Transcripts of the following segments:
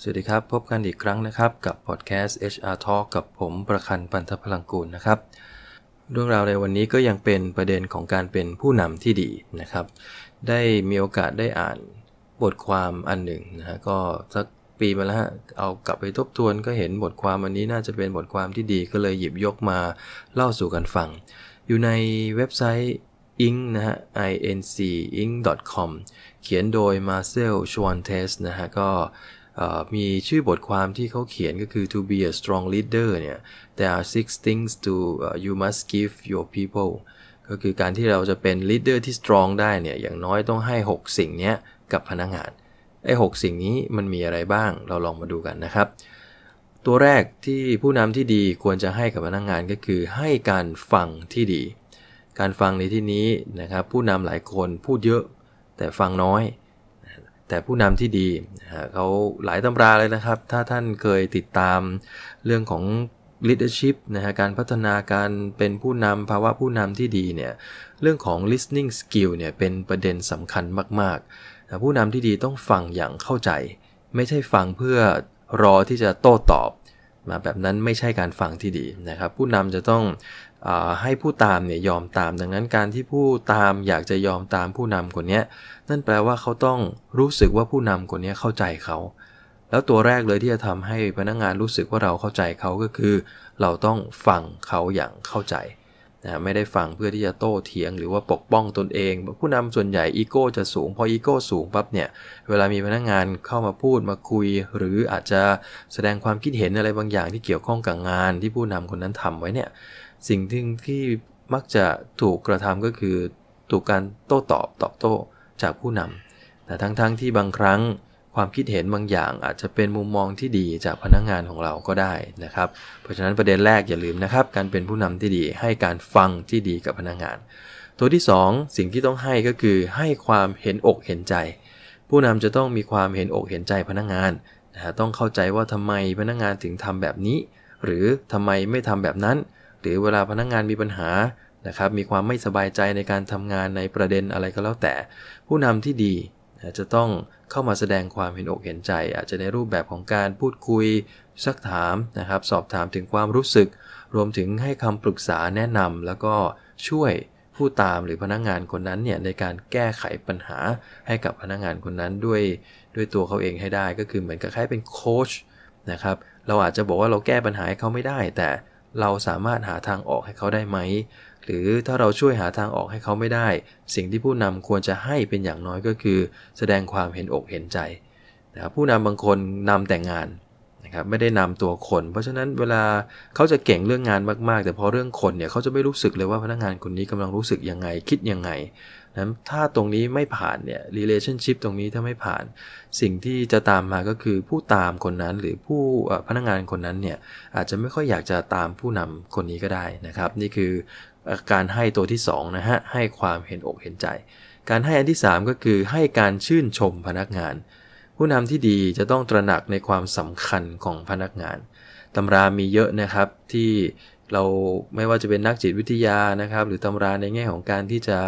สวัสดีครับ พบกันอีกครั้งนะครับ กับพอดแคสต์ HR Talk กับผมประคันปันทพลังกูลนะครับเรื่องราวในวันนี้ก็ยังเป็นประเด็นของการเป็นผู้นำที่ดีนะครับได้มีโอกาสได้อ่านบทความอันหนึ่งนะฮะก็สักปีมาแล้วเอากลับไปทบทวน ก็เห็นบทความอันนี้น่าจะเป็นบทความที่ดี ก็เลยหยิบยกมาเล่าสู่กันฟังอยู่ในเว็บไซต์ i n g นะฮะ inc inc.com เขียนโดยมาเซลชวนเทสนะฮะก็มีชื่อบทความที่เขาเขียนก็คือ to be a strong leader เนี่ย there are six things to uh, you must give your people ก็คือการที่เราจะเป็น leader ที่ strong ได้เนี่ยอย่างน้อยต้องให้ 6 สิ่งนี้กับพนักงานไอ้ 6 สิ่งนี้มันมีอะไรบ้างเราลองมาดูกันนะครับ ตัวแรกที่ผู้นำที่ดีควรจะให้กับพนักงานก็คือให้การฟังที่ดี การฟังในที่นี้นะครับ ผู้นำหลายคนพูดเยอะแต่ฟังน้อยแต่ผู้นำที่ดีเขาหลายตำราเลยนะครับ ถ้าท่านเคยติดตามเรื่องของ leadership นะฮะการพัฒนาการเป็นผู้นำภาวะผู้นำที่ดีเนี่ยเรื่องของ listening skill เนี่ยเป็นประเด็นสำคัญมากๆผู้นำที่ดีต้องฟังอย่างเข้าใจ ไม่ใช่ฟังเพื่อรอที่จะโต้ตอบ มาแบบนั้นไม่ใช่การฟังที่ดีนะครับผู้นำจะต้องให้ผู้ตามเนี่ยยอมตามดังนั้นการที่ผู้ตามอยากจะยอมตามผู้นำคนนี้นั่นแปลว่าเขาต้องรู้สึกว่าผู้นำคนนี้เข้าใจเขา แล้วตัวแรกเลยที่จะทำให้พนักงงานรู้สึกว่าเราเข้าใจเขาก็คือ เราต้องฟังเขาอย่างเข้าใจนะไม่ได้ฟังเพื่อที่จะโต้เถียงหรือว่าปกป้องตนเองผู้นำส่วนใหญ่อีโก้จะสูง พออีโก้สูงปั๊บเนี่ยเวลามีพนักงงานเข้ามาพูดมาคุย หรืออาจจะแสดงความคิดเห็นอะไรบางอย่างที่เกี่ยวข้องกับงานที่ผู้นำคนนั้นทำไว้เนี่ย สิ่งที่ที่มักจะถูกกระทำก็คือ ถูกการโต้ตอบตอบโต้จากผู้นำนะทั้งๆทที่บางครั้งความคิดเห็นบางอย่างอาจจะเป็นมุมมองที่ดีจากพนักงงานของเราก็ได้นะครับ เพราะฉะนั้นประเด็นแรกอย่าลืมนะครับการเป็นผู้นำที่ดีให้การฟังที่ดีกับพนักงงาน ตัวที่2สสิ่งที่ต้องให้ก็คือ ให้ความเห็นอกเห็นใจ ผู้นำจะต้องมีความเห็นอกเห็นใจพนักงงานนะต้องเข้าใจว่าทำไมพนักงงานถึงทำแบบนี้ หรือทำไมไม่ทำแบบนั้น หรือเวลาพนักงงานมีปัญหานะครับมีความไม่สบายใจในการทำงานในประเด็นอะไรก็แล้วแต่ ผู้นำที่ดีจะต้องเข้ามาแสดงความเห็นอกเห็นใจ อาจจะในรูปแบบของการพูดคุย ซักถามนะครับสอบถามถึงความรู้สึก รวมถึงให้คำปรึกษาแนะนำแล้วก็ช่วยผู้ตามหรือพนักงงานคนนั้นเนี่ยในการแก้ไขปัญหาให้กับพนักงงานคนนั้นด้วย ด้วยตัวเขาเองให้ได้ก็คือเหมือนกับแค่เป็นโค้ชนะครับเราอาจจะบอกว่าเราแก้ปัญหาให้เขาไม่ได้ แต่เราสามารถหาทางออกให้เขาได้ไหมหรือถ้าเราช่วยหาทางออกให้เขาไม่ได้ สิ่งที่ผู้นำควรจะให้เป็นอย่างน้อยก็คือแสดงความเห็นอกเห็นใจนะครับผู้นำบางคนนำแต่งานนะครับไม่ได้นำตัวคน เพราะฉะนั้นเวลาเขาจะเก่งเรื่องงานมากๆแต่พอเรื่องคนเนี่ยเขาจะไม่รู้สึกเลยว่าพนักงานคนนี้กำลังรู้สึกยังไงคิดยังไงนนถ้าตรงนี้ไม่ผ่านเนี่ย relationship ตรงนี้ถ้าไม่ผ่านสิ่งที่จะตามมาก็คือผู้ตามคนนั้นหรือผู้พนักงานคนนั้นเนี่ยอาจจะไม่ค่อยอยากจะตามผู้นำคนนี้ก็ได้นะครับ นี่คือการให้ตัวที่2นะฮะให้ความเห็นอกเห็นใจ การให้อันที่3ก็คือให้การชื่นชมพนักงาน ผู้นำที่ดีจะต้องตระหนักในความสำคัญของพนักงานตำรามีเยอะนะครับที่เราไม่ว่าจะเป็นนักจิตวิทยานะครับ หรือตำราในแง่ของการที่จะ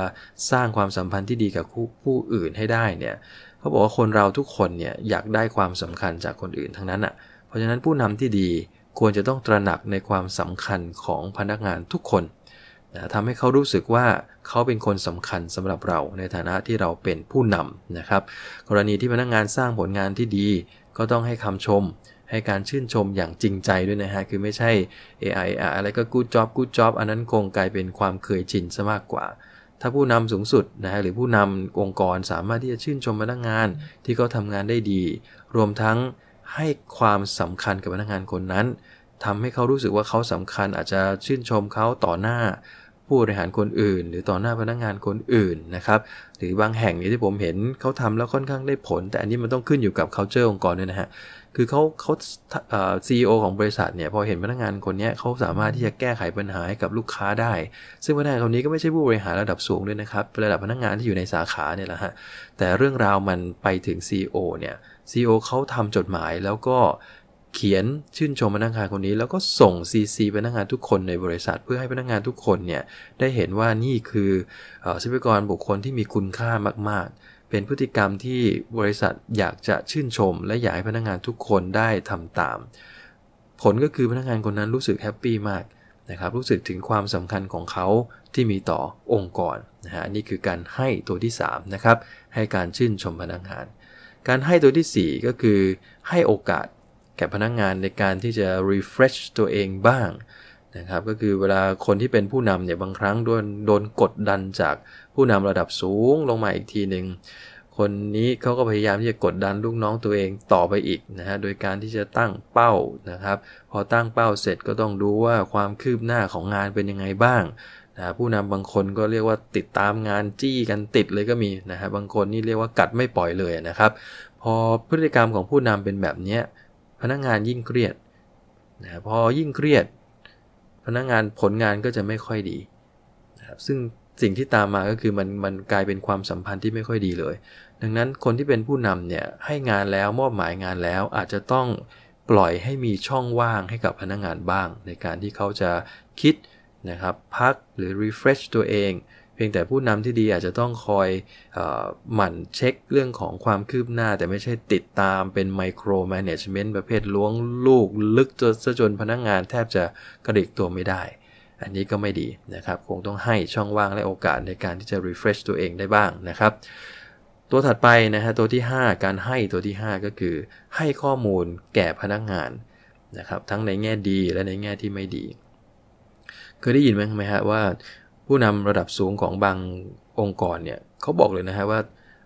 สร้างความสัมพันธ์ที่ดีกับผู้ผู้อื่นให้ได้เนี่ยเขาบอกว่าคนเราทุกคนเนี่ยอยากได้ความสำคัญจากคนอื่นทั้งนั้นอะ่ะเพราะฉะนั้นผู้นำที่ดีควรจะต้องตระหนักในความสำคัญของพนักงานทุกคนนะทำให้เขารู้สึกว่าเขาเป็นคนสำคัญสำหรับเราในฐานะที่เราเป็นผู้นำนะครับกรณีที่พนักงานสร้างผลงานที่ดีก็ต้องให้คำชมให้การชื่นชมอย่างจริงใจด้วยนะฮะ คือไม่ใช่ AI อะไรก็กูจ็อบกูจ็อบ อันนั้นคงกลายเป็นความเคยชินซะมากกว่า ถ้าผู้นำสูงสุดนะฮะหรือผู้นำองค์กรสามารถที่จะชื่นชมพนักงาน ที่เขาทางานได้ดี รวมทั้งให้ความสำคัญกับพนักงานคนนั้น ทำให้เขารู้สึกว่าเขาสำคัญอาจจะชื่นชมเขาต่อหน้าผู้บริหารคนอื่น หรือต่อหน้าพนักงงานคนอื่นนะครับหรือบางแห่งเนี่ยที่ผมเห็นเขาทำแล้วค่อนข้างได้ผล แต่อันนี้มันต้องขึ้นอยู่กับ culture องค์กรด้วยนะฮะ คือเขาเขาซีอีโอของบริษัทเนี่ยพอเห็นพนักงงานคนนี้เขาสามารถที่จะแก้ไขปัญหาให้กับลูกค้าได้ ซึ่งพนักงานคนนี้ ก็ไม่ใช่ผู้บริหารระดับสูงด้วยนะครับเป็นระดับพนักงงานที่อยู่ในสาขาเนี่ยแหละฮะแต่เรื่องราวมันไปถึง CEO เนี่ยซีอเขาทำจดหมายแล้วก็เขียนชื่นชมพนักงานคนนี้ แล้วก็ส่ง CC พนักงานทุกคนในบริษัท เพื่อให้พนักงานทุกคนเนี่ย ได้เห็นว่านี่คือทรัพยากรบุคคลที่มีคุณค่ามาก ๆ เป็นพฤติกรรมที่บริษัทอยากจะชื่นชมและอยากให้พนักงานทุกคนได้ทำตาม ผลก็คือพนักงานคนนั้นรู้สึกแฮปปี้มากนะครับรู้สึกถึงความสำคัญของเขาที่มีต่อองค์กรนะฮะนี่คือการให้ตัวที่3นะครับให้การชื่นชมพนักงาน การให้ตัวที่ 4 ก็คือให้โอกาสแก่พนักงงานในการที่จะ refresh ตัวเองบ้างนะครับก็คือเวลาคนที่เป็นผู้นำเนี่ยบางครั้งโดนโดนกดดันจากผู้นำระดับสูงลงมาอีกทีหนึ่งคนนี้เขาก็พยายามที่จะกดดันลูกน้องตัวเองต่อไปอีกนะฮะโดยการที่จะตั้งเป้านะครับ พอตั้งเป้าเสร็จก็ต้องดูว่าความคืบหน้าของงานเป็นยังไงบ้างนะผู้นำบางคนก็เรียกว่าติดตามงานจี้กันติดเลยก็มีนะฮะบางคนนี่เรียกว่ากัดไม่ปล่อยเลยนะครับ พอพฤติกรรมของผู้นำเป็นแบบนี้พนักงานยิ่งเครียดนะพอยิ่งเครียด พนักงานผลงานก็จะไม่ค่อยดีนะครับซึ่งสิ่งที่ตามมาก็คือมันมันกลายเป็นความสัมพันธ์ที่ไม่ค่อยดีเลย ดังนั้นคนที่เป็นผู้นำเนี่ยให้งานแล้วมอบหมายงานแล้วอาจจะต้องปล่อยให้มีช่องว่างให้กับพนักงานบ้าง ในการที่เขาจะคิดนะครับพักหรือ refresh ตัวเองพียงแต่ผู้นำที่ดีอาจจะต้องคอยอหมั่นเช็คเรื่องของความคืบหน้าแต่ไม่ใช่ติดตามเป็นไมโครแมネจเมนต์ประเภทล้วงลูกลึกจนจนพนักงงานแทบจะกระดิกตัวไม่ได้ อันนี้ก็ไม่ดีนะครับ คงต้องให้ช่องว่างและโอกาสในการที่จะ refresh ตัวเองได้บ้างนะครับ ตัวถัดไปนะฮะตัวที่ 5 การให้ตัวที่ 5 ก็คือ ให้ข้อมูลแก่พนักงงานนะครับทั้งในแง่ดีและในแง่ที่ไม่ดีเคยได้ยินไหมครับว่าผู้นำระดับสูงของบางองค์กรเนี่ย เขาบอกเลยนะฮะว่า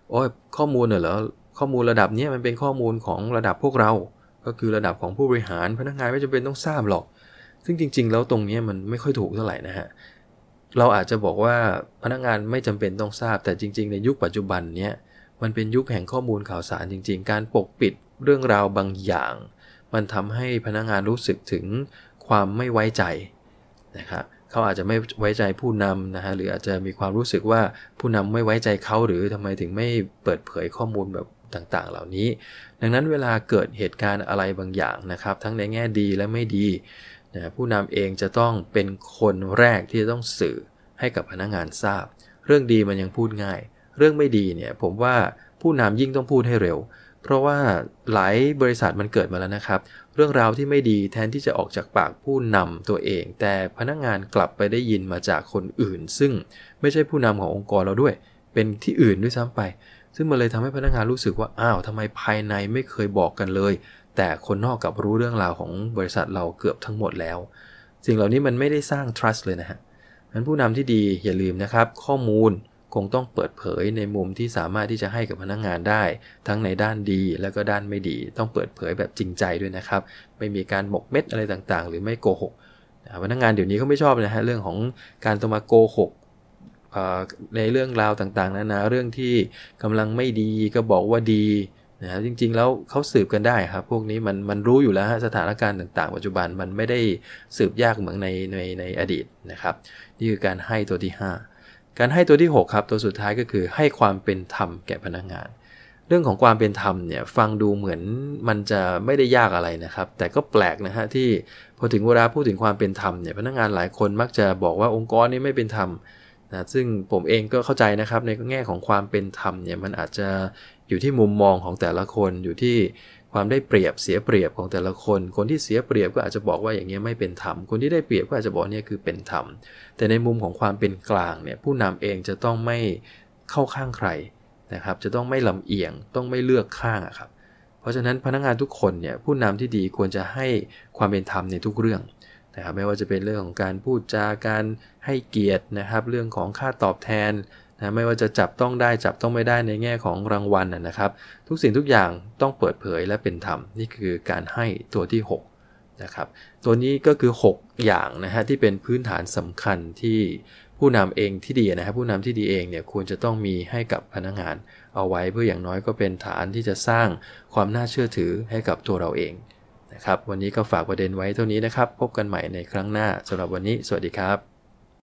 โอ้ยข้อมูลเนี่ยหรอข้อมูลระดับนี้มันเป็นข้อมูลของระดับพวกเรา ก็คือระดับของผู้บริหาร พนักงานไม่จำเป็นต้องทราบหรอก ซึ่งจริง ๆ แล้วตรงนี้มันไม่ค่อยถูกเท่าไหร่นะฮะเราอาจจะบอกว่าพนักงานไม่จำเป็นต้องทราบ แต่จริงๆ ในยุคปัจจุบันเนี่ยมันเป็นยุคแห่งข้อมูลข่าวสาร จริง ๆ การปกปิดเรื่องราวบางอย่าง มันทำให้พนักงานรู้สึกถึงความไม่ไว้ใจนะครับเขาอาจจะไม่ไว้ใจผู้นำนะฮะหรืออาจจะมีความรู้สึกว่าผู้นำไม่ไว้ใจเขาหรือทำไมถึงไม่เปิดเผยข้อมูลแบบต่างๆ เหล่านี้ ดังนั้นเวลาเกิดเหตุการณ์อะไรบางอย่างนะครับ ทั้งในแง่ดีและไม่ดีนะผู้นำเองจะต้องเป็นคนแรกที่จะต้องสื่อให้กับพนักงงานทราบ เรื่องดีมันยังพูดง่าย เรื่องไม่ดีเนี่ยผมว่าผู้นำยิ่งต้องพูดให้เร็วเพราะว่าหลายบริษัทมันเกิดมาแล้วนะครับ เรื่องราวที่ไม่ดีแทนที่จะออกจากปากผู้นำตัวเอง แต่พนักงานกลับไปได้ยินมาจากคนอื่น ซึ่งไม่ใช่ผู้นำขององค์กรเราด้วย เป็นที่อื่นด้วยซ้ำไป ซึ่งมันเลยทำให้พนักงานรู้สึกว่าอ้าวทาไมภายในไม่เคยบอกกันเลย แต่คนนอกกับรู้เรื่องราวของบริษัทเราเกือบทั้งหมดแล้ว สิ่งเหล่านี้มันไม่ได้สร้าง trust เลยนะฮะนั้นผู้นำที่ดีอย่าลืมนะครับ ข้อมูลคงต้องเปิดเผยในมุมที่สามารถที่จะให้กับพนักงงานได้ทั้งในด้านดีแล้วก็ด้านไม่ดี ต้องเปิดเผยแบบจริงใจด้วยนะครับ ไม่มีการหมกเม็ดอะไรต่างๆหรือไม่โกหกพนักงงานเดี๋ยวนี้เขาไม่ชอบนะฮะเรื่องของการต้องมาโกหกในเรื่องราวต่างๆนานาเรื่องที่กำลังไม่ดีก็บอกว่าดีนะรจริงๆแล้วเขาสืบกันได้ครับพวกนี้มันมันรู้อยู่แล้วสถานการณ์ต่างๆ ปัจจุบันมันไม่ได้สืบยากเหมือนในในในอดีตนะครับนี่คือการให้ตัวที่ 5การให้ตัวที่ 6 ครับตัวสุดท้ายก็คือให้ความเป็นธรรมแก่พนักงงาน เรื่องของความเป็นธรรมเนี่ย ฟังดูเหมือนมันจะไม่ได้ยากอะไรนะครับ แต่ก็แปลกนะฮะที่พอถึงเวลาพูดถึงความเป็นธรรมเนี่ยพนักงงานหลายคนมักจะบอกว่าองค์กรนี้ไม่เป็นธรรมนะซึ่งผมเองก็เข้าใจนะครับในแง่ของความเป็นธรรมเนี่ยมันอาจจะอยู่ที่มุมมองของแต่ละคนอยู่ที่ความได้เปรียบเสียเปรียบของแต่ละคน คนที่เสียเปรียบก็อาจจะบอกว่าอย่างเงี้ยไม่เป็นธรรม คนที่ได้เปรียบก็อาจจะบอกเนี่ยคือเป็นธรรม แต่ในมุมของความเป็นกลางเนี่ยผู้นำเองจะต้องไม่เข้าข้างใครนะครับ จะต้องไม่ลำเอียง ต้องไม่เลือกข้างครับ เพราะฉะนั้นพนักงานทุกคนเนี่ยผู้นำที่ดีควรจะให้ความเป็นธรรมในทุกเรื่องนะครับ ไม่ว่าจะเป็นเรื่องของการพูดจา การให้เกียรตินะครับ เรื่องของค่าตอบแทนะไม่ว่าจะจับต้องได้จับต้องไม่ได้ในแง่ของรางวัลนะครับ ทุกสิ่งทุกอย่างต้องเปิดเผยและเป็นธรรมนี่คือการให้ตัวที่ 6 นะครับ ตัวนี้ก็คือ 6 อย่างนะฮะที่เป็นพื้นฐานสำคัญที่ผู้นำเองที่ดีนะฮะผู้นำที่ดีเองเนี่ยควรจะต้องมีให้กับพนักงาน เอาไว้เพื่ออย่างน้อยก็เป็นฐานที่จะสร้างความน่าเชื่อถือให้กับตัวเราเองนะครับวันนี้ก็ฝากประเด็นไว้เท่านี้นะครับ พบกันใหม่ในครั้งหน้าสำหรับวันนี้ สวัสดีครับ